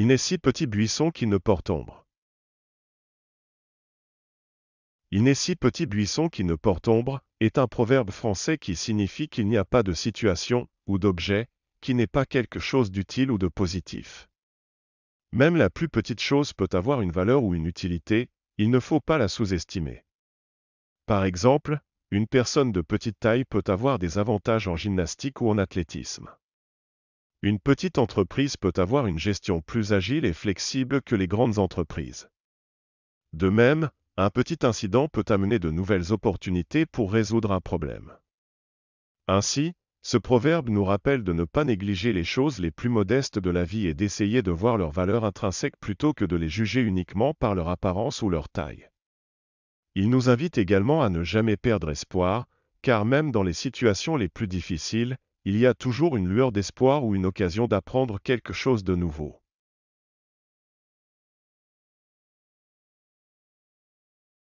Il n'est si petit buisson qui ne porte ombre. Il n'est si petit buisson qui ne porte ombre est un proverbe français qui signifie qu'il n'y a pas de situation ou d'objet qui n'est pas quelque chose d'utile ou de positif. Même la plus petite chose peut avoir une valeur ou une utilité, il ne faut pas la sous-estimer. Par exemple, une personne de petite taille peut avoir des avantages en gymnastique ou en athlétisme. Une petite entreprise peut avoir une gestion plus agile et flexible que les grandes entreprises. De même, un petit incident peut amener de nouvelles opportunités pour résoudre un problème. Ainsi, ce proverbe nous rappelle de ne pas négliger les choses les plus modestes de la vie et d'essayer de voir leur valeur intrinsèque plutôt que de les juger uniquement par leur apparence ou leur taille. Il nous invite également à ne jamais perdre espoir, car même dans les situations les plus difficiles, il y a toujours une lueur d'espoir ou une occasion d'apprendre quelque chose de nouveau.